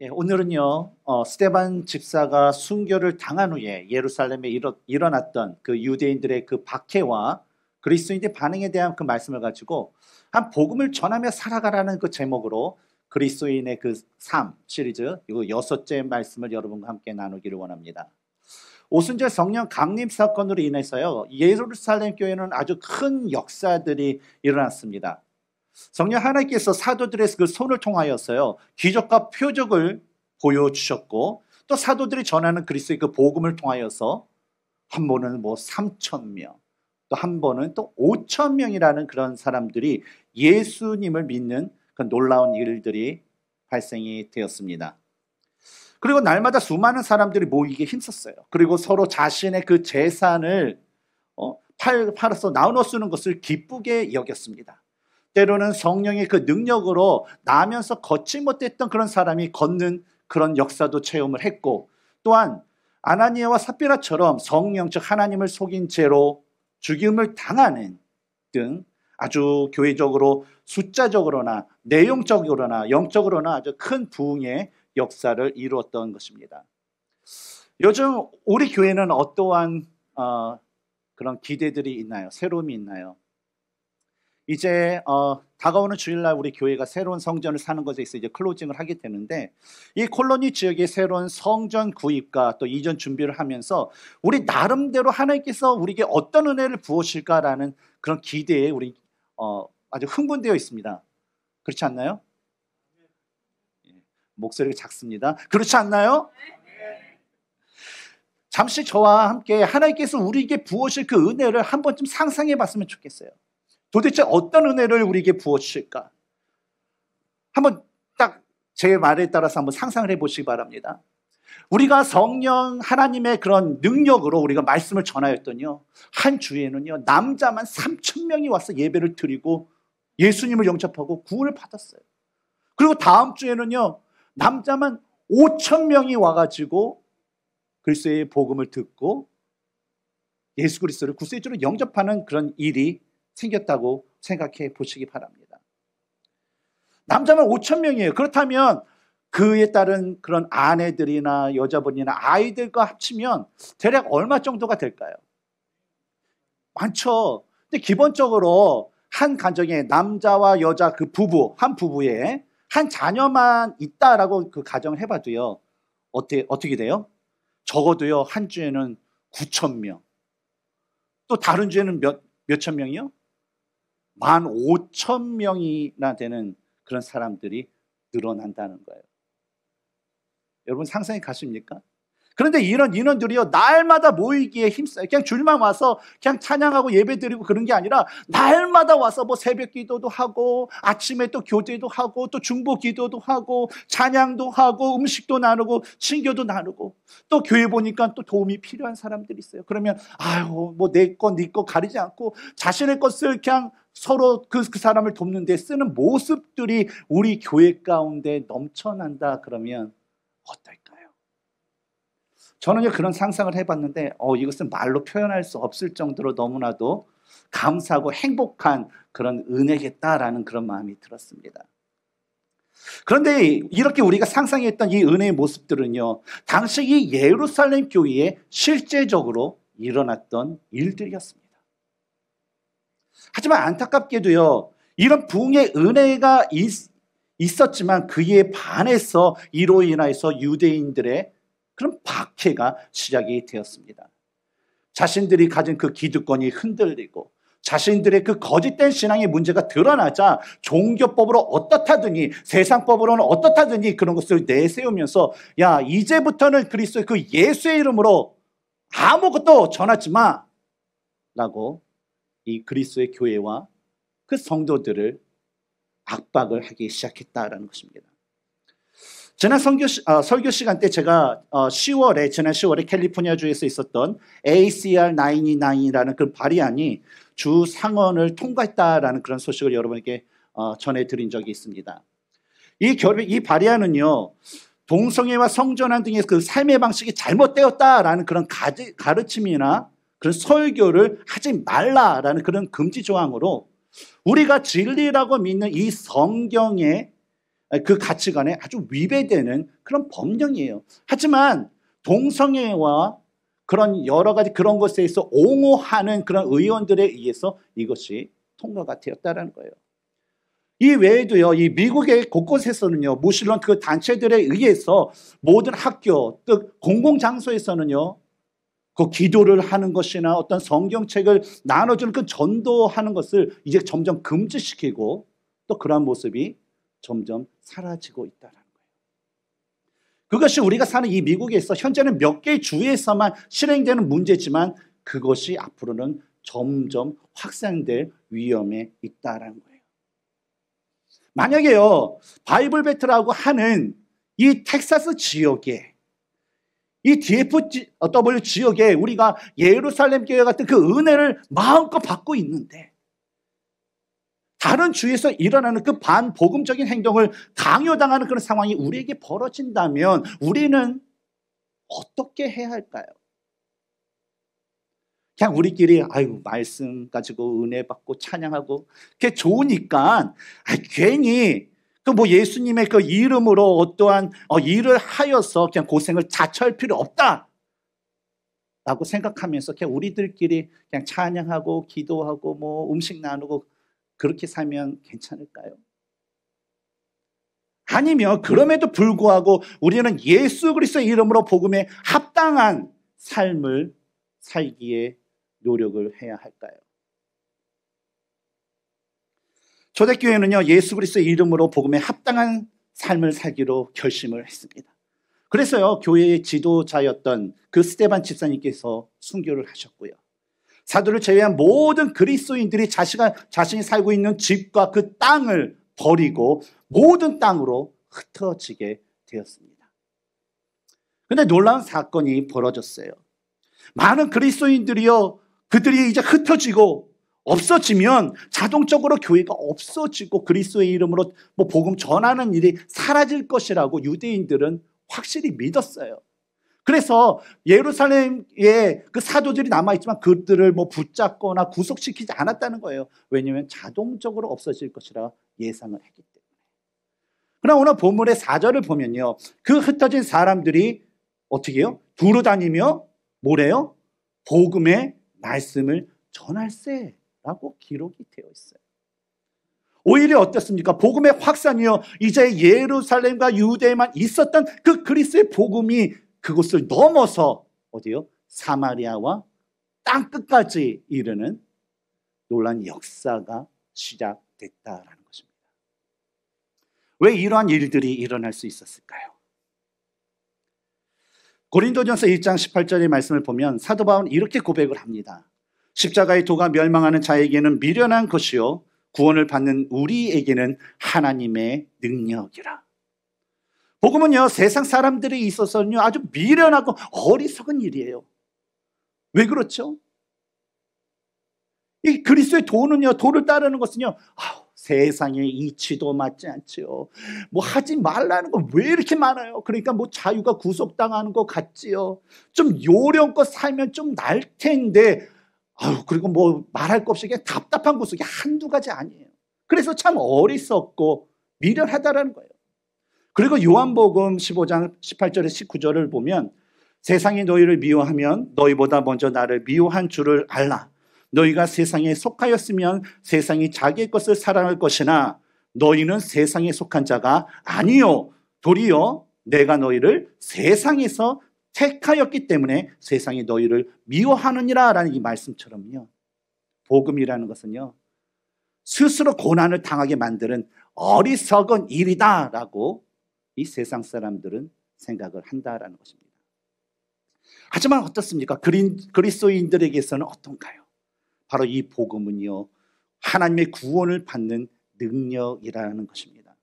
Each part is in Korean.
예, 오늘은요, 어, 스테반 집사가 순교를 당한 후에 예루살렘에 일어, 일어났던 그 유대인들의 그 박해와 그리스도인들의 반응에 대한 그 말씀을 가지고 한 복음을 전하며 살아가라는 그 제목으로 그리스도인의 그 삶 시리즈 이거 여섯째 말씀을 여러분과 함께 나누기를 원합니다. 오순절 성령 강림 사건으로 인해서요 예루살렘 교회는 아주 큰 역사들이 일어났습니다. 성령 하나님께서 사도들의 그 손을 통하여서요 기적과 표적을 보여주셨고 또 사도들이 전하는 그리스의그 복음을 통하여서 한 번은 뭐 3천 명, 또 한 번은 또 5천 명이라는 그런 사람들이 예수님을 믿는 그 놀라운 일들이 발생이 되었습니다. 그리고 날마다 수많은 사람들이 모이게 힘썼어요. 그리고 서로 자신의 그 재산을 어, 팔, 팔아서 나눠 쓰는 것을 기쁘게 여겼습니다. 때로는 성령의 그 능력으로 나면서 걷지 못했던 그런 사람이 걷는 그런 역사도 체험을 했고 또한 아나니아와 사피라처럼 성령 즉 하나님을 속인 죄로 죽임을 당하는 등 아주 교회적으로 숫자적으로나 내용적으로나 영적으로나 아주 큰 부흥의 역사를 이루었던 것입니다. 요즘 우리 교회는 어떠한 어, 그런 기대들이 있나요? 새로움이 있나요? 이제 어, 다가오는 주일날 우리 교회가 새로운 성전을 사는 것에 있어 이제 클로징을 하게 되는데 이 콜로니 지역의 새로운 성전 구입과 또 이전 준비를 하면서 우리 나름대로 하나님께서 우리에게 어떤 은혜를 부으실까라는 그런 기대에 우리 어, 아주 흥분되어 있습니다. 그렇지 않나요? 예, 목소리가 작습니다. 그렇지 않나요? 잠시 저와 함께 하나님께서 우리에게 부으실 그 은혜를 한 번쯤 상상해 봤으면 좋겠어요. 도대체 어떤 은혜를 우리에게 부어주실까? 한번 딱 제 말에 따라서 한번 상상을 해보시기 바랍니다. 우리가 성령 하나님의 그런 능력으로 우리가 말씀을 전하였더니요. 한 주에는요. 남자만 3천 명이 와서 예배를 드리고 예수님을 영접하고 구원을 받았어요. 그리고 다음 주에는요. 남자만 5천 명이 와 가지고 글쎄의 복음을 듣고 예수 그리스도를 구세주로 영접하는 그런 일이 생겼다고 생각해 보시기 바랍니다. 남자만 5천 명이에요. 그렇다면 그에 따른 그런 아내들이나 여자분이나 아이들과 합치면 대략 얼마 정도가 될까요? 많죠. 근데 기본적으로 한 가정에 남자와 여자 그 부부, 한 부부에 한 자녀만 있다라고 그 가정을 해봐도요. 어떻게, 어떻게 돼요? 적어도요, 한 주에는 9천 명. 또 다른 주에는 몇, 몇천 명이요? 만 5천 명이나 되는 그런 사람들이 늘어난다는 거예요. 여러분 상상이 가십니까? 그런데 이런 인원들이요, 날마다 모이기에 힘써요. 그냥 주일만 와서 그냥 찬양하고 예배 드리고 그런 게 아니라 날마다 와서 뭐 새벽 기도도 하고 아침에 또 교제도 하고 또 중보 기도도 하고 찬양도 하고 음식도 나누고 친교도 나누고 또 교회 보니까 또 도움이 필요한 사람들이 있어요. 그러면 아유, 뭐 내 것, 네것 가리지 않고 자신의 것을 그냥 서로 그, 그 사람을 돕는 데 쓰는 모습들이 우리 교회 가운데 넘쳐난다 그러면 어떨까? 저는요 그런 상상을 해봤는데 어 이것은 말로 표현할 수 없을 정도로 너무나도 감사하고 행복한 그런 은혜겠다라는 그런 마음이 들었습니다. 그런데 이렇게 우리가 상상했던 이 은혜의 모습들은요, 당시 이 예루살렘 교회에 실제적으로 일어났던 일들이었습니다. 하지만 안타깝게도요, 이런 부흥의 은혜가 있, 었지만 그에 반해서 이로 인하여서 유대인들의 그런 박해가 시작이 되었습니다. 자신들이 가진 그 기득권이 흔들리고 자신들의 그 거짓된 신앙의 문제가 드러나자 종교법으로 어떻다든지 세상법으로는 어떻다든지 그런 것을 내세우면서 야 이제부터는 그리스도 그 예수의 이름으로 아무것도 전하지 마라고 이 그리스도의 교회와 그 성도들을 압박을 하기 시작했다라는 것입니다. 지난 성교, 어, 설교 시간 때 제가 어, 10월에 지난 10월에 캘리포니아 주에서 있었던 ACR 929이라는 그 발의안이 주 상원을 통과했다라는 그런 소식을 여러분에게 어, 전해드린 적이 있습니다. 이 결, 이 발의안은요 동성애와 성전환 등의 그 삶의 방식이 잘못되었다라는 그런 가지, 가르침이나 그런 설교를 하지 말라라는 그런 금지 조항으로 우리가 진리라고 믿는 이 성경의 그 가치관에 아주 위배되는 그런 법령이에요. 하지만 동성애와 그런 여러 가지 그런 것에 있어 옹호하는 그런 의원들에 의해서 이것이 통과가 되었다는 거예요. 이 외에도요, 이 미국의 곳곳에서는요, 무실론 그 단체들에 의해서 모든 학교, 즉, 공공장소에서는요, 그 기도를 하는 것이나 어떤 성경책을 나눠주는 그 전도하는 것을 이제 점점 금지시키고 또 그러한 모습이 점점 사라지고 있다는 거예요. 그것이 우리가 사는 이 미국에서 현재는 몇 개의 주에서만 실행되는 문제지만 그것이 앞으로는 점점 확산될 위험에 있다라는 거예요. 만약에요, 바이블 배틀하고 하는 이 텍사스 지역에 이 DFW 어, 지역에 우리가 예루살렘 교회 같은 그 은혜를 마음껏 받고 있는데 다른 주에서 위 일어나는 그 반복음적인 행동을 강요당하는 그런 상황이 우리에게 벌어진다면 우리는 어떻게 해야 할까요? 그냥 우리끼리 아유 말씀 가지고 은혜 받고 찬양하고 그게 좋으니까 아 괜히 그 뭐 예수님의 그 이름으로 어떠한 어, 일을 하여서 그냥 고생을 자처할 필요 없다. 라고 생각하면서 그냥 우리들끼리 그냥 찬양하고 기도하고 뭐 음식 나누고 그렇게 살면 괜찮을까요? 아니면 그럼에도 불구하고 우리는 예수 그리스도 이름으로 복음에 합당한 삶을 살기에 노력을 해야 할까요? 초대교회는요 예수 그리스도 이름으로 복음에 합당한 삶을 살기로 결심을 했습니다. 그래서요 교회의 지도자였던 그 스테반 집사님께서 순교를 하셨고요. 사도를 제외한 모든 그리스도인들이 자신가, 자신이 살고 있는 집과 그 땅을 버리고 모든 땅으로 흩어지게 되었습니다. 근데 놀라운 사건이 벌어졌어요. 많은 그리스도인들이요, 그들이 이제 흩어지고 없어지면 자동적으로 교회가 없어지고 그리스도의 이름으로 뭐 복음 전하는 일이 사라질 것이라고 유대인들은 확실히 믿었어요. 그래서 예루살렘에 그 사도들이 남아있지만 그들을 뭐 붙잡거나 구속시키지 않았다는 거예요. 왜냐하면 자동적으로 없어질 것이라 예상을 했기 때문에. 그러나 오늘 본문의 4절을 보면요. 그 흩어진 사람들이 어떻게 해요? 두루 다니며 뭐래요? 복음의 말씀을 전할세라고 기록이 되어 있어요. 오히려 어떻습니까? 복음의 확산이요. 이제 예루살렘과 유대에만 있었던 그 그리스의 복음이 그곳을 넘어서 어디요? 사마리아와 땅 끝까지 이르는 놀란 역사가 시작됐다라는 것입니다. 왜 이러한 일들이 일어날 수 있었을까요? 고린도전서 1장 18절의 말씀을 보면 사도 바울은 이렇게 고백을 합니다. 십자가의 도가 멸망하는 자에게는 미련한 것이요 구원을 받는 우리에게는 하나님의 능력이라. 복음은요, 세상 사람들이 있어서는요, 아주 미련하고 어리석은 일이에요. 왜 그렇죠? 이그리스의 도는요, 도를 따르는 것은요, 아우, 세상의 이치도 맞지 않지뭐 하지 말라는 거 왜 이렇게 많아요? 그러니까 뭐 자유가 구속당하는 것 같지요. 좀 요령껏 살면 좀 날 텐데, 아유, 그리고 뭐 말할 것 없이 그냥 답답한 구속이 한두 가지 아니에요. 그래서 참 어리석고 미련하다라는 거예요. 그리고 요한복음 15장 18절에 19절을 보면 세상이 너희를 미워하면 너희보다 먼저 나를 미워한 줄을 알라. 너희가 세상에 속하였으면 세상이 자기의 것을 사랑할 것이나 너희는 세상에 속한 자가 아니요. 도리어 내가 너희를 세상에서 택하였기 때문에 세상이 너희를 미워하느니라 라는 이 말씀처럼요. 복음이라는 것은요. 스스로 고난을 당하게 만드는 어리석은 일이다 라고 이 세상 사람들은 생각을 한다라는 것입니다. 하지만 어떻습니까? 그린, 그리스도인들에게서는 어떤가요? 바로 이 복음은요, 하나님의 구원을 받는 능력이라는 것입니다.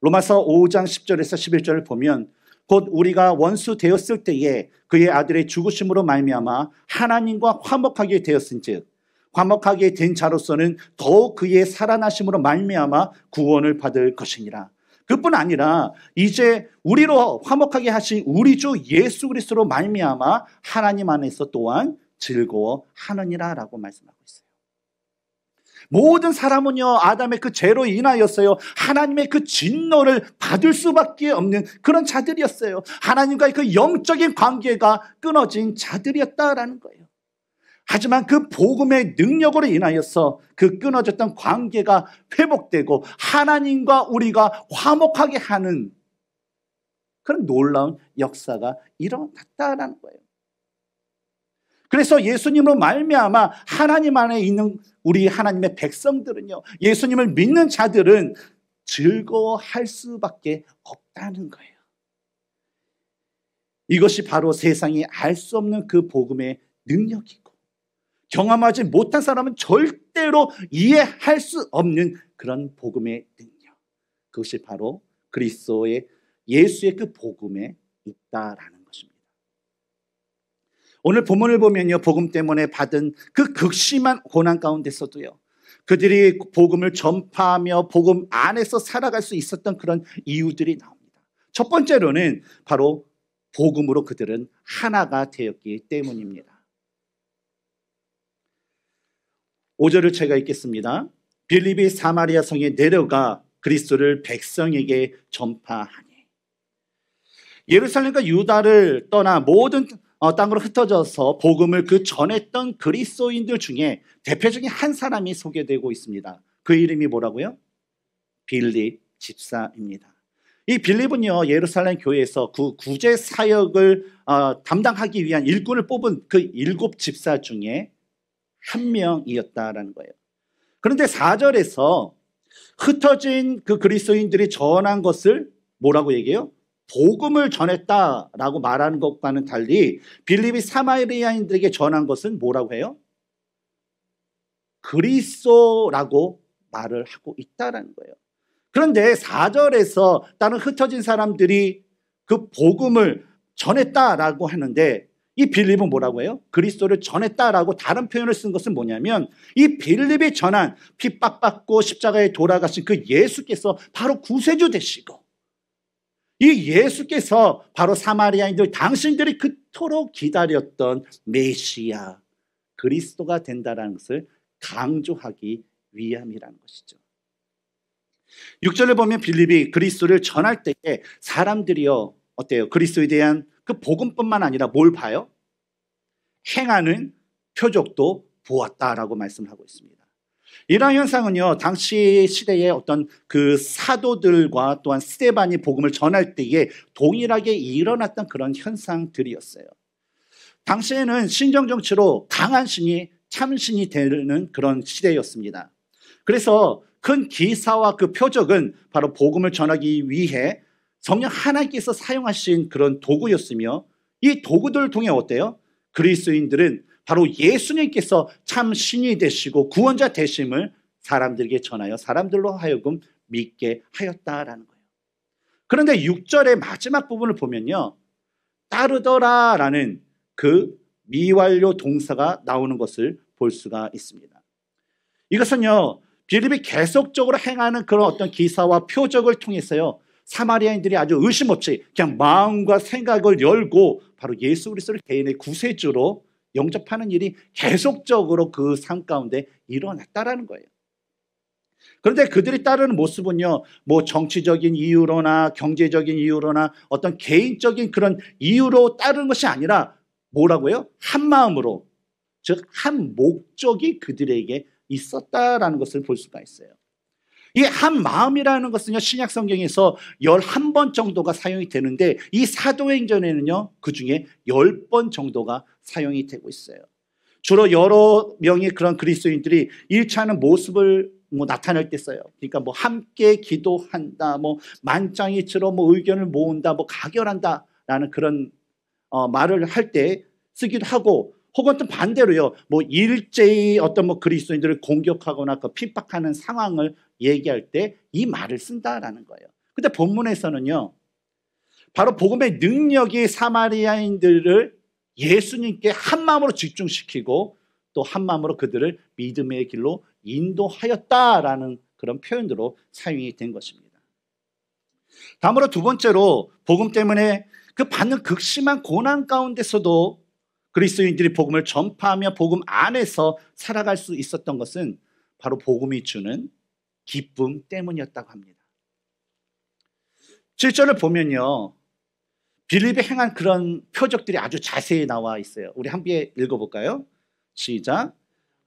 로마서 5장 10절에서 11절을 보면 곧 우리가 원수 되었을 때에 그의 아들의 죽으심으로 말미암아 하나님과 화목하게 되었은즉 화목하게 된 자로서는 더욱 그의 살아나심으로 말미암아 구원을 받을 것이니라. 그뿐 아니라 이제 우리로 화목하게 하신 우리 주 예수 그리스도로 말미암아 하나님 안에서 또한 즐거워 하느니라라고 말씀하고 있어요. 모든 사람은요 아담의 그 죄로 인하였어요 하나님의 그 진노를 받을 수밖에 없는 그런 자들이었어요 하나님과의 그 영적인 관계가 끊어진 자들이었다라는 거예요 하지만 그 복음의 능력으로 인하여서 그 끊어졌던 관계가 회복되고 하나님과 우리가 화목하게 하는 그런 놀라운 역사가 일어났다라는 거예요. 그래서 예수님으로 말미암아 하나님 안에 있는 우리 하나님의 백성들은요. 예수님을 믿는 자들은 즐거워할 수밖에 없다는 거예요. 이것이 바로 세상이 알 수 없는 그 복음의 능력이 경험하지 못한 사람은 절대로 이해할 수 없는 그런 복음의 능력. 그것이 바로 그리스도의 예수의 그 복음에 있다라는 것입니다. 오늘 본문을 보면요. 복음 때문에 받은 그 극심한 고난 가운데서도요. 그들이 복음을 전파하며 복음 안에서 살아갈 수 있었던 그런 이유들이 나옵니다. 첫 번째로는 바로 복음으로 그들은 하나가 되었기 때문입니다. 5절을 제가 읽겠습니다. 빌립이 사마리아 성에 내려가 그리스도를 백성에게 전파하니 예루살렘과 유다를 떠나 모든 어, 땅으로 흩어져서 복음을 그 전했던 그리스도인들 중에 대표적인 한 사람이 소개되고 있습니다. 그 이름이 뭐라고요? 빌립 집사입니다. 이 빌립은요 예루살렘 교회에서 그 구제 사역을 어, 담당하기 위한 일꾼을 뽑은 그 일곱 집사 중에 한 명이었다라는 거예요. 그런데 4절에서 흩어진 그 그리스도인들이 전한 것을 뭐라고 얘기해요? 복음을 전했다라고 말하는 것과는 달리 빌립이 사마리아인들에게 전한 것은 뭐라고 해요? 그리스도라고 말을 하고 있다라는 거예요. 그런데 4절에서 다른 흩어진 사람들이 그 복음을 전했다라고 하는데 이 빌립은 뭐라고 해요? 그리스도를 전했다라고 다른 표현을 쓴 것은 뭐냐면 이 빌립이 전한 핍박받고 십자가에 돌아가신 그 예수께서 바로 구세주 되시고 이 예수께서 바로 사마리아인들 당신들이 그토록 기다렸던 메시아 그리스도가 된다라는 것을 강조하기 위함이라는 것이죠. 6절을 보면 빌립이 그리스도를 전할 때에 사람들이요 어때요? 그리스도에 대한 그 복음뿐만 아니라 뭘 봐요? 행하는 표적도 보았다라고 말씀을 하고 있습니다. 이러한 현상은요, 당시 시대의 어떤 그 사도들과 또한 스테반이 복음을 전할 때에 동일하게 일어났던 그런 현상들이었어요. 당시에는 신정 정치로 강한 신이 참신이 되는 그런 시대였습니다. 그래서 큰 기사와 그 표적은 바로 복음을 전하기 위해 성령 하나님께서 사용하신 그런 도구였으며 이 도구들을 통해 어때요? 그리스인들은 바로 예수님께서 참 신이 되시고 구원자 되심을 사람들에게 전하여 사람들로 하여금 믿게 하였다라는 거예요. 그런데 6절의 마지막 부분을 보면요. 따르더라 라는 그 미완료 동사가 나오는 것을 볼 수가 있습니다. 이것은요, 빌립이 계속적으로 행하는 그런 어떤 기사와 표적을 통해서요, 사마리아인들이 아주 의심 없이 그냥 마음과 생각을 열고 바로 예수 그리스도를 개인의 구세주로 영접하는 일이 계속적으로 그삶 가운데 일어났다라는 거예요. 그런데 그들이 따르는 모습은요, 뭐 정치적인 이유로나 경제적인 이유로나 어떤 개인적인 그런 이유로 따르는 것이 아니라 뭐라고요? 한 마음으로, 즉, 한 목적이 그들에게 있었다라는 것을 볼 수가 있어요. 이한 마음이라는 것은요, 신약 성경에서 11번 정도가 사용이 되는데 이 사도행전에는요, 그 중에 10번 정도가 사용이 되고 있어요. 주로 여러 명의 그런 그리스도인들이 일치하는 모습을 뭐 나타낼 때 써요. 그러니까 뭐 함께 기도한다, 뭐 만장일치로 뭐 의견을 모은다, 뭐 가결한다라는 그런 어 말을 할 때 쓰기도 하고 혹은 또 반대로요. 뭐 일제히 어떤 뭐 그리스도인들을 공격하거나 그 핍박하는 상황을 얘기할 때 이 말을 쓴다라는 거예요. 근데 본문에서는요. 바로 복음의 능력이 사마리아인들을 예수님께 한 마음으로 집중시키고 또 한 마음으로 그들을 믿음의 길로 인도하였다라는 그런 표현으로 사용이 된 것입니다. 다음으로 두 번째로 복음 때문에 그 받는 극심한 고난 가운데서도 그리스도인들이 복음을 전파하며 복음 안에서 살아갈 수 있었던 것은 바로 복음이 주는 기쁨 때문이었다고 합니다. 7절을 보면요. 빌립이 행한 그런 표적들이 아주 자세히 나와 있어요. 우리 함께 읽어볼까요? 시작.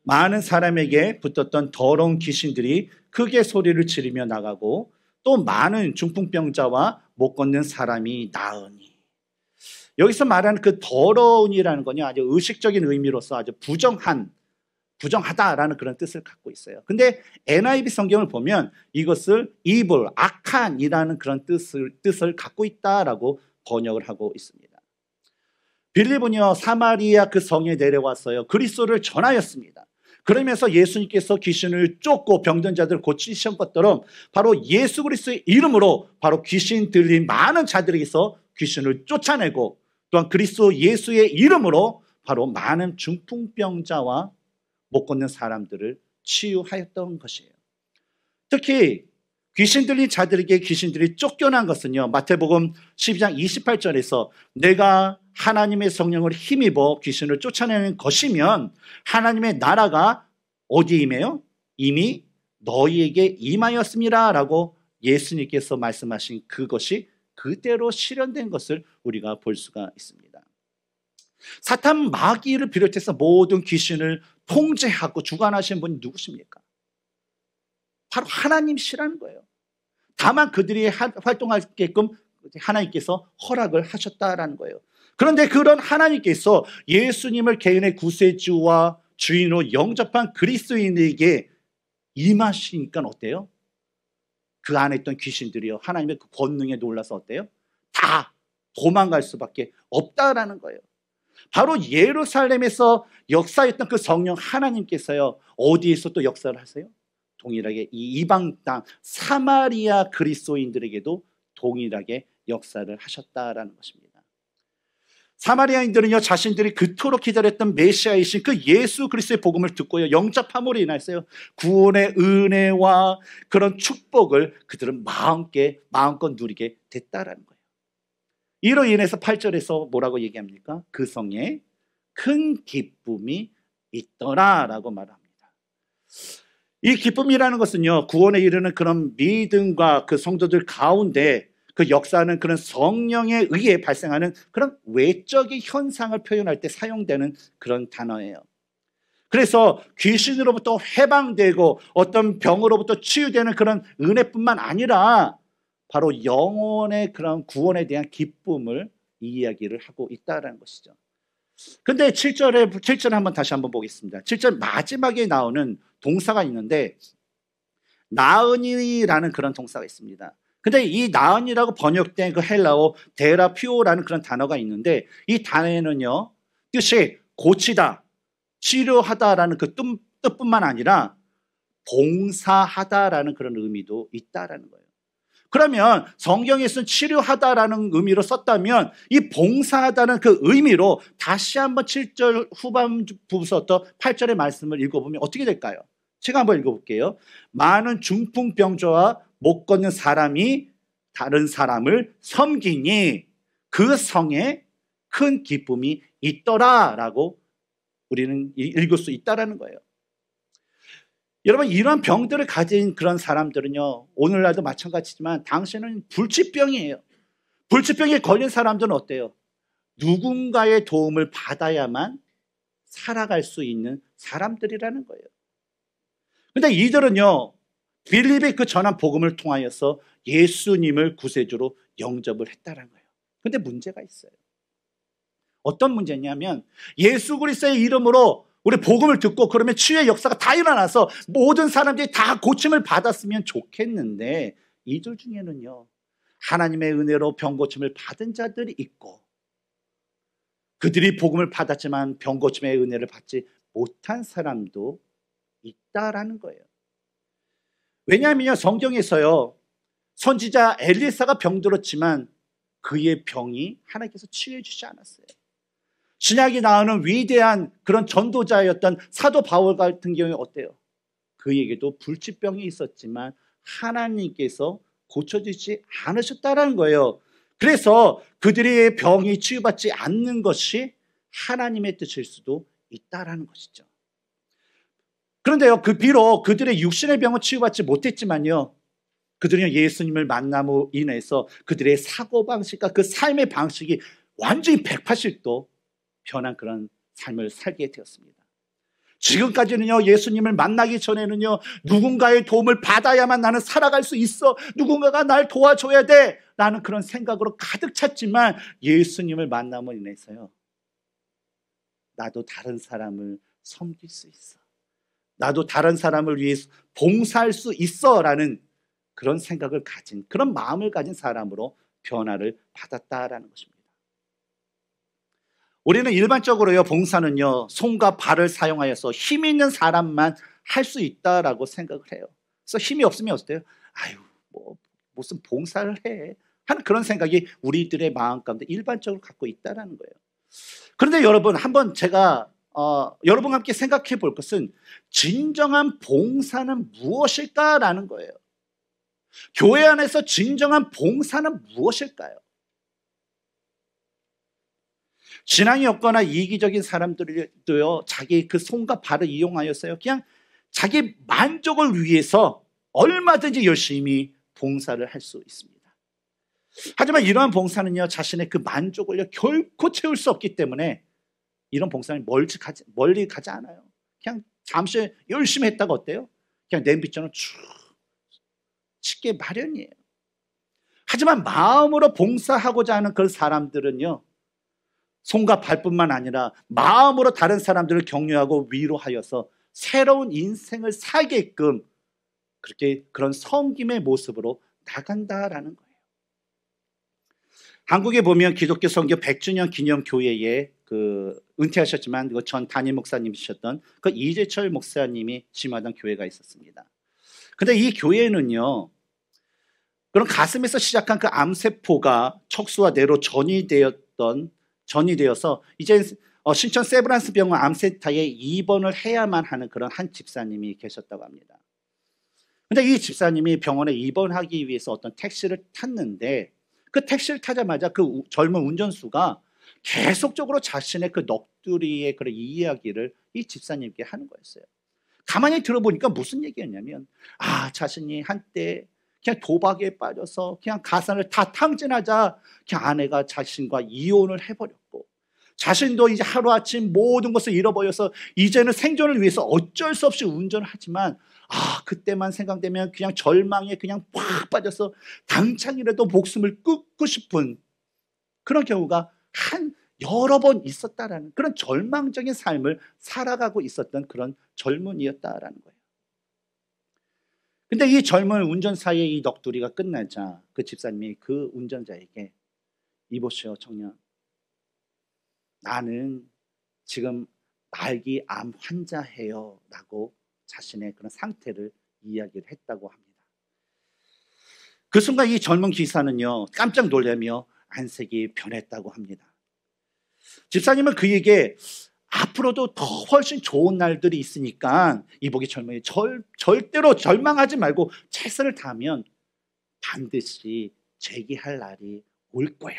많은 사람에게 붙었던 더러운 귀신들이 크게 소리를 지르며 나가고 또 많은 중풍병자와 못 걷는 사람이 나으니. 여기서 말하는 그 더러운이라는 거냐 아주 의식적인 의미로서 아주 부정한, 부정하다라는 그런 뜻을 갖고 있어요. 근데 NIV 성경을 보면 이것을 evil, 악한이라는 그런 뜻을, 뜻을 갖고 있다라고 번역을 하고 있습니다. 빌립은요, 사마리아 그 성에 내려왔어요. 그리스도를 전하였습니다. 그러면서 예수님께서 귀신을 쫓고 병든 자들 고치신 것처럼 바로 예수 그리스도의 이름으로 바로 귀신 들린 많은 자들에게서 귀신을 쫓아내고 또한 그리스도 예수의 이름으로 바로 많은 중풍병자와 못 걷는 사람들을 치유하였던 것이에요. 특히 귀신 들린 자들에게 귀신들이 쫓겨난 것은요. 마태복음 12장 28절에서 내가 하나님의 성령을 힘입어 귀신을 쫓아내는 것이면 하나님의 나라가 어디 임해요? 이미 너희에게 임하였습니다라고 예수님께서 말씀하신 그것이 그대로 실현된 것을 우리가 볼 수가 있습니다. 사탄 마귀를 비롯해서 모든 귀신을 통제하고 주관하신 분이 누구십니까? 바로 하나님시라는 거예요. 다만 그들이 활동하게끔 하나님께서 허락을 하셨다라는 거예요. 그런데 그런 하나님께서 예수님을 개인의 구세주와 주인으로 영접한 그리스인에게 임하시니까 어때요? 그 안에 있던 귀신들이요. 하나님의 그 권능에 놀라서 어때요? 다 도망갈 수밖에 없다라는 거예요. 바로 예루살렘에서 역사했던 그 성령 하나님께서요. 어디에서 또 역사를 하세요? 동일하게 이 이방 땅 사마리아 그리스도인들에게도 동일하게 역사를 하셨다라는 것입니다. 사마리아인들은요 자신들이 그토록 기다렸던 메시아이신 그 예수 그리스도의 복음을 듣고요 영접함으로 인하여요 구원의 은혜와 그런 축복을 그들은 마음께 마음껏 누리게 됐다라는 거예요. 이로 인해서 8절에서 뭐라고 얘기합니까? 그 성에 큰 기쁨이 있더라라고 말합니다. 이 기쁨이라는 것은요 구원에 이르는 그런 믿음과 그 성도들 가운데 그 역사는 그런 성령에 의해 발생하는 그런 외적인 현상을 표현할 때 사용되는 그런 단어예요. 그래서 귀신으로부터 해방되고 어떤 병으로부터 치유되는 그런 은혜뿐만 아니라 바로 영혼의 그런 구원에 대한 기쁨을 이야기를 하고 있다는 것이죠. 근데 7절에 7절 한번 다시 한번 보겠습니다. 7절 마지막에 나오는 동사가 있는데 나은이라는 그런 동사가 있습니다. 근데 이 나은이라고 번역된 그 헬라어 데라피오라는 그런 단어가 있는데 이 단어에는요 뜻이 고치다, 치료하다라는 그 뜻뿐만 아니라 봉사하다라는 그런 의미도 있다라는 거예요. 그러면 성경에 서는 치료하다라는 의미로 썼다면 이 봉사하다는 그 의미로 다시 한번 7절 후반부부터 8절의 말씀을 읽어보면 어떻게 될까요? 제가 한번 읽어볼게요. 많은 중풍병자와 못 걷는 사람이 다른 사람을 섬기니 그 성에 큰 기쁨이 있더라라고 우리는 읽을 수 있다라는 거예요. 여러분 이런 병들을 가진 그런 사람들은요 오늘날도 마찬가지지만 당신은 불치병이에요. 불치병에 걸린 사람들은 어때요? 누군가의 도움을 받아야만 살아갈 수 있는 사람들이라는 거예요. 근데 이들은요 빌립의 그 전한 복음을 통하여서 예수님을 구세주로 영접을 했다는 거예요. 근데 문제가 있어요. 어떤 문제냐면 예수 그리스의 이름으로 우리 복음을 듣고 그러면 치유의 역사가 다 일어나서 모든 사람들이 다 고침을 받았으면 좋겠는데 이들 중에는요. 하나님의 은혜로 병 고침을 받은 자들이 있고 그들이 복음을 받았지만 병 고침의 은혜를 받지 못한 사람도 있다라는 거예요. 왜냐하면 성경에서요. 선지자 엘리사가 병들었지만 그의 병이 하나님께서 치유해 주지 않았어요. 신약이 나오는 위대한 그런 전도자였던 사도 바울 같은 경우에 어때요? 그에게도 불치병이 있었지만 하나님께서 고쳐지지 않으셨다는 거예요. 그래서 그들의 병이 치유받지 않는 것이 하나님의 뜻일 수도 있다라는 것이죠. 그런데요, 그 비록 그들의 육신의 병을 치유받지 못했지만요, 그들은 예수님을 만남으로 인해서 그들의 사고방식과 그 삶의 방식이 완전히 180도 변한 그런 삶을 살게 되었습니다. 지금까지는요, 예수님을 만나기 전에는요, 누군가의 도움을 받아야만 나는 살아갈 수 있어. 누군가가 날 도와줘야 돼. 라는 그런 생각으로 가득 찼지만 예수님을 만남으로 인해서요, 나도 다른 사람을 섬길 수 있어. 나도 다른 사람을 위해서 봉사할 수 있어 라는 그런 생각을 가진 그런 마음을 가진 사람으로 변화를 받았다라는 것입니다. 우리는 일반적으로요 봉사는요 손과 발을 사용하여서 힘 있는 사람만 할 수 있다라고 생각을 해요. 그래서 힘이 없으면 어때요? 아유 뭐 무슨 봉사를 해 하는 그런 생각이 우리들의 마음 가운데 일반적으로 갖고 있다라는 거예요. 그런데 여러분 한번 제가 어, 여러분과 함께 생각해 볼 것은 진정한 봉사는 무엇일까라는 거예요. 교회 안에서 진정한 봉사는 무엇일까요? 진앙이 없거나 이기적인 사람들도요, 자기 그 손과 발을 이용하였어요. 그냥 자기 만족을 위해서 얼마든지 열심히 봉사를 할 수 있습니다. 하지만 이러한 봉사는요, 자신의 그만족을 결코 채울 수 없기 때문에 이런 봉사는 멀찍하지, 멀리 가지 않아요. 그냥 잠시 열심히 했다가 어때요? 그냥 냄비처럼 쭉 쉽게 마련이에요. 하지만 마음으로 봉사하고자 하는 그 사람들은요, 손과 발뿐만 아니라 마음으로 다른 사람들을 격려하고 위로하여서 새로운 인생을 살게끔 그렇게 그런 섬김의 모습으로 나간다라는 거예요. 한국에 보면 기독교 성교 100주년 기념 교회에 그 은퇴하셨지만 전 담임 목사님이셨던 그 이재철 목사님이 심하던 교회가 있었습니다. 근데 이 교회는요. 그런 가슴에서 시작한 그 암세포가 척수와 뇌로 전이 되었던 전이 되어서 이제 어, 신천 세브란스 병원 암센터에 입원을 해야만 하는 그런 한 집사님이 계셨다고 합니다. 근데 이 집사님이 병원에 입원하기 위해서 어떤 택시를 탔는데 그 택시를 타자마자 그 젊은 운전수가 계속적으로 자신의 그 넋두리의 그런 이야기를 이 집사님께 하는 거였어요. 가만히 들어보니까 무슨 얘기였냐면 아 자신이 한때 그냥 도박에 빠져서 그냥 가산을 다 탕진하자 그냥 아내가 자신과 이혼을 해버렸고 자신도 이제 하루아침 모든 것을 잃어버려서 이제는 생존을 위해서 어쩔 수 없이 운전을 하지만 아, 그때만 생각되면 그냥 절망에 그냥 팍 빠져서 당장이라도 목숨을 끊고 싶은 그런 경우가 한 여러 번 있었다라는 그런 절망적인 삶을 살아가고 있었던 그런 젊은이였다라는 거예요. 근데 이 젊은 운전사의 이 넋두리가 끝나자 그 집사님이 그 운전자에게 이보시오 청년 나는 지금 말기암 환자예요. 라고 자신의 그런 상태를 이야기를 했다고 합니다. 그 순간 이 젊은 기사는요, 깜짝 놀라며 안색이 변했다고 합니다. 집사님은 그에게 앞으로도 더 훨씬 좋은 날들이 있으니까 이복이 젊은이 절, 절대로 절망하지 말고 최선을 다하면 반드시 재기할 날이 올 거야.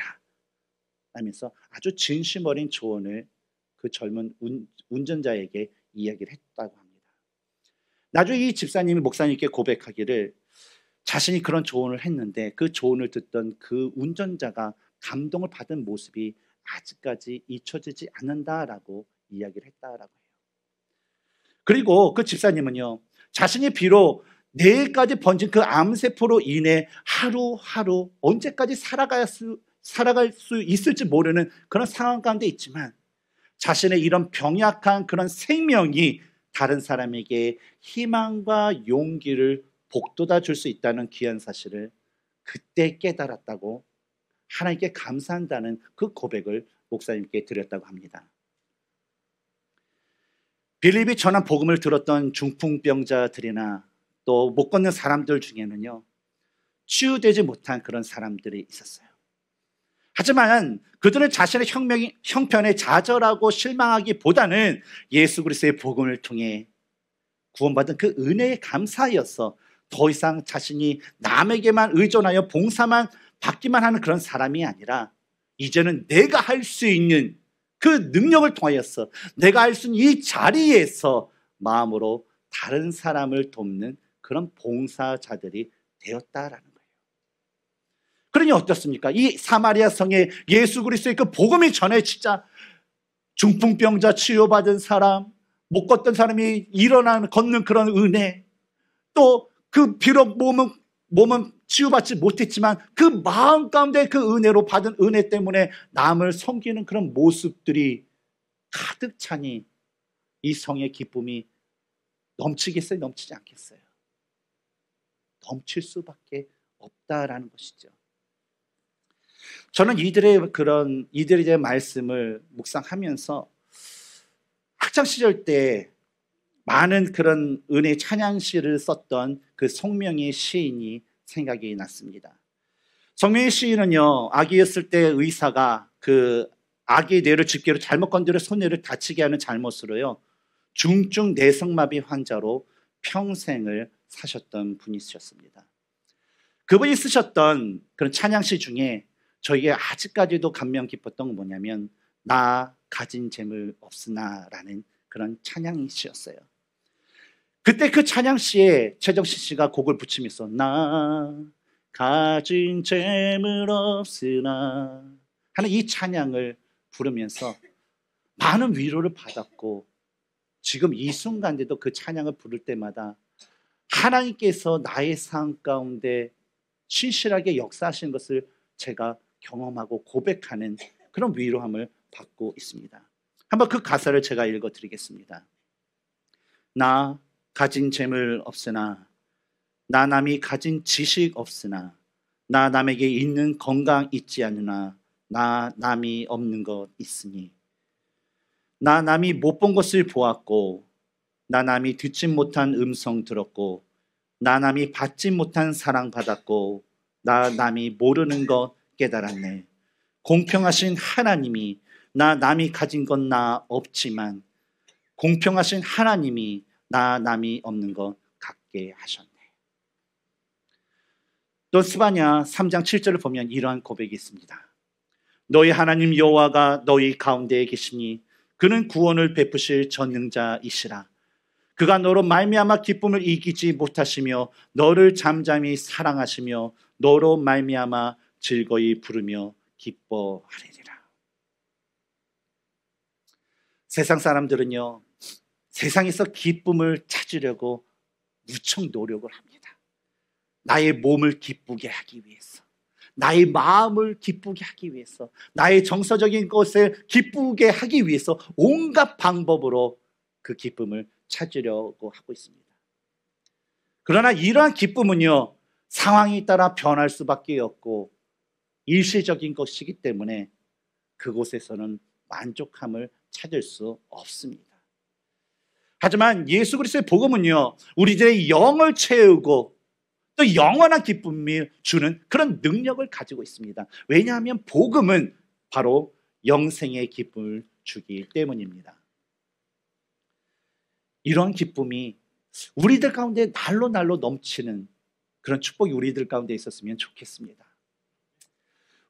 하면서 아주 진심 어린 조언을 그 젊은 운, 전자에게 이야기를 했다고 합니다. 나중에 이 집사님이 목사님께 고백하기를 자신이 그런 조언을 했는데 그 조언을 듣던 그 운전자가 감동을 받은 모습이 아직까지 잊혀지지 않는다라고 이야기를 했다라고 해요. 그리고 그 집사님은요, 자신이 비록 내일까지 번진 그 암세포로 인해 하루하루 언제까지 살아갈 수, 살아갈 수 있을지 모르는 그런 상황 가운데 있지만 자신의 이런 병약한 그런 생명이 다른 사람에게 희망과 용기를 복돋아 줄 수 있다는 귀한 사실을 그때 깨달았다고 하나님께 감사한다는 그 고백을 목사님께 드렸다고 합니다. 빌립이 전한 복음을 들었던 중풍병자들이나 또 못 걷는 사람들 중에는요 치유되지 못한 그런 사람들이 있었어요. 하지만 그들은 자신의 혁명이, 형편에 좌절하고 실망하기보다는 예수 그리스도의 복음을 통해 구원받은 그 은혜에 감사하여서 더 이상 자신이 남에게만 의존하여 봉사만 받기만 하는 그런 사람이 아니라 이제는 내가 할 수 있는 그 능력을 통하여서 내가 할 수 있는 이 자리에서 마음으로 다른 사람을 돕는 그런 봉사자들이 되었다라는 그러니 어떻습니까? 이 사마리아 성에 예수 그리스도그 복음이 전해지자 중풍병자 치유받은 사람, 못 걷던 사람이 일어나 걷는 그런 은혜, 또 그 비록 몸은 몸은 치유받지 못했지만 그 마음 가운데 그 은혜로 받은 은혜 때문에 남을 섬기는 그런 모습들이 가득 차니 이 성의 기쁨이 넘치겠어요? 넘치지 않겠어요? 넘칠 수밖에 없다라는 것이죠. 저는 이들의 그런 이들의 말씀을 묵상하면서 학창 시절 때 많은 그런 은혜 찬양시를 썼던 그성명의 시인이 생각이 났습니다. 성명의 시인은요 아기였을 때 의사가 그 아기 뇌를 집게로 잘못 건드려 손해를 다치게 하는 잘못으로요 중증 내성마비 환자로 평생을 사셨던 분이셨습니다. 그분이 쓰셨던 그런 찬양시 중에 저희게 아직까지도 감명 깊었던 건 뭐냐면 나 가진 재물 없으나라는 그런 찬양이 시였어요. 그때 그 찬양 시에 최정신 씨가 곡을 붙이면서 나 가진 재물 없으나 하는 이 찬양을 부르면서 많은 위로를 받았고 지금 이 순간에도 그 찬양을 부를 때마다 하나님께서 나의 삶 가운데 신실하게 역사하신 것을 제가 경험하고 고백하는 그런 위로함을 받고 있습니다. 한번 그 가사를 제가 읽어 드리겠습니다. 나 가진 재물 없으나 나 남이 가진 지식 없으나 나 남에게 있는 건강 있지 않으나 나 남이 없는 것 있으니 나 남이 못 본 것을 보았고 나 남이 듣지 못한 음성 들었고 나 남이 받지 못한 사랑 받았고 나 남이 모르는 것 깨달았네. 공평하신 하나님이 나 남이 가진 건 나 없지만 공평하신 하나님이 나 남이 없는 것같게 하셨네. 또 스바냐 3장 7절을 보면 이러한 고백이 있습니다. 너희 하나님 여호와가 너희 가운데에 계시니 그는 구원을 베푸실 전능자이시라. 그가 너로 말미암아 기쁨을 이기지 못하시며 너를 잠잠히 사랑하시며 너로 말미암아 즐거이 부르며 기뻐하리라. 세상 사람들은요, 세상에서 기쁨을 찾으려고 무척 노력을 합니다. 나의 몸을 기쁘게 하기 위해서, 나의 마음을 기쁘게 하기 위해서, 나의 정서적인 것을 기쁘게 하기 위해서 온갖 방법으로 그 기쁨을 찾으려고 하고 있습니다. 그러나 이러한 기쁨은요, 상황에 따라 변할 수밖에 없고, 일시적인 것이기 때문에 그곳에서는 만족함을 찾을 수 없습니다. 하지만 예수 그리스도의 복음은요, 우리들의 영을 채우고 또 영원한 기쁨을 주는 그런 능력을 가지고 있습니다. 왜냐하면 복음은 바로 영생의 기쁨을 주기 때문입니다. 이런 기쁨이 우리들 가운데 날로 날로 넘치는 그런 축복이 우리들 가운데 있었으면 좋겠습니다.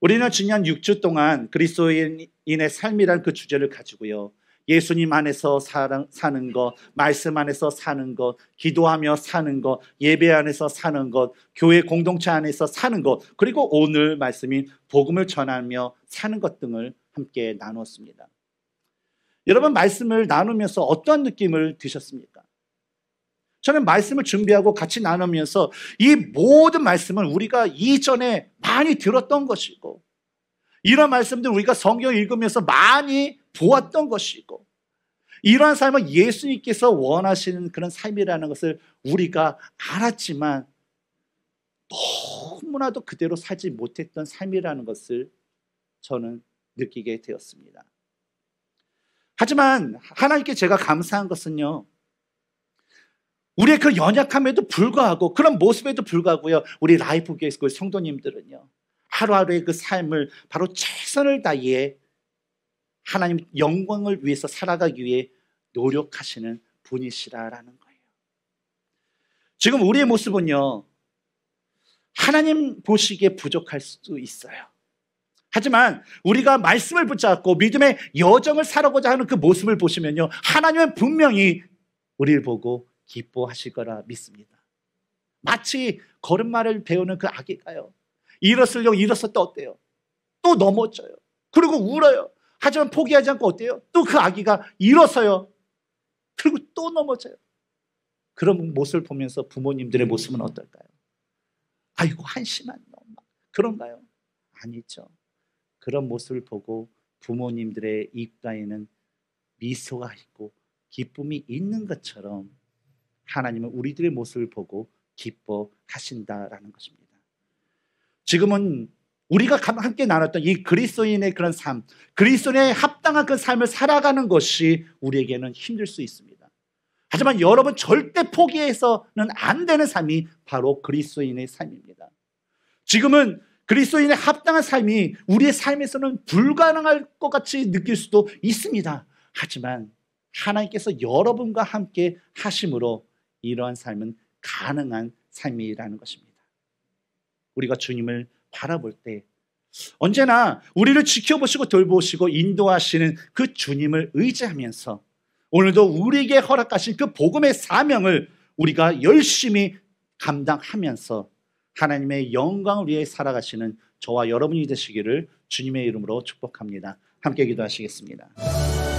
우리는 지난 6주 동안 그리스도인의 삶이란 그 주제를 가지고요. 예수님 안에서 사는 것, 말씀 안에서 사는 것, 기도하며 사는 것, 예배 안에서 사는 것, 교회 공동체 안에서 사는 것, 그리고 오늘 말씀인 복음을 전하며 사는 것 등을 함께 나누었습니다. 여러분 말씀을 나누면서 어떤 느낌을 드셨습니까? 저는 말씀을 준비하고 같이 나누면서 이 모든 말씀을 우리가 이전에 많이 들었던 것이고 이런 말씀들 우리가 성경 읽으면서 많이 보았던 것이고 이러한 삶은 예수님께서 원하시는 그런 삶이라는 것을 우리가 알았지만 너무나도 그대로 살지 못했던 삶이라는 것을 저는 느끼게 되었습니다. 하지만 하나님께 제가 감사한 것은요. 우리의 그 연약함에도 불구하고 그런 모습에도 불구하고요. 우리 라이프 교회에그 성도님들은요. 하루하루의 그 삶을 바로 최선을 다해 하나님 영광을 위해서 살아가기 위해 노력하시는 분이시라라는 거예요. 지금 우리의 모습은요. 하나님 보시기에 부족할 수도 있어요. 하지만 우리가 말씀을 붙잡고 믿음의 여정을 살아고자 하는 그 모습을 보시면요. 하나님은 분명히 우리를 보고 기뻐하실 거라 믿습니다. 마치 걸음마를 배우는 그 아기가요. 일었으려고 일었을 때 어때요? 또 넘어져요. 그리고 울어요. 하지만 포기하지 않고 어때요? 또 그 아기가 일어서요. 그리고 또 넘어져요. 그런 모습을 보면서 부모님들의 모습은 어떨까요? 아이고 한심한 엄 그런가요? 아니죠. 그런 모습을 보고 부모님들의 입가에는 미소가 있고 기쁨이 있는 것처럼 하나님은 우리들의 모습을 보고 기뻐하신다라는 것입니다. 지금은 우리가 함께 나눴던 이 그리스도인의 그런 삶, 그리스도인의 합당한 그 삶을 살아가는 것이 우리에게는 힘들 수 있습니다. 하지만 여러분 절대 포기해서는 안 되는 삶이 바로 그리스도인의 삶입니다. 지금은 그리스도인의 합당한 삶이 우리의 삶에서는 불가능할 것 같이 느낄 수도 있습니다. 하지만 하나님께서 여러분과 함께 하심으로 이러한 삶은 가능한 삶이라는 것입니다. 우리가 주님을 바라볼 때 언제나 우리를 지켜보시고 돌보시고 인도하시는 그 주님을 의지하면서 오늘도 우리에게 허락하신 그 복음의 사명을 우리가 열심히 감당하면서 하나님의 영광을 위해 살아가시는 저와 여러분이 되시기를 주님의 이름으로 축복합니다. 함께 기도하시겠습니다.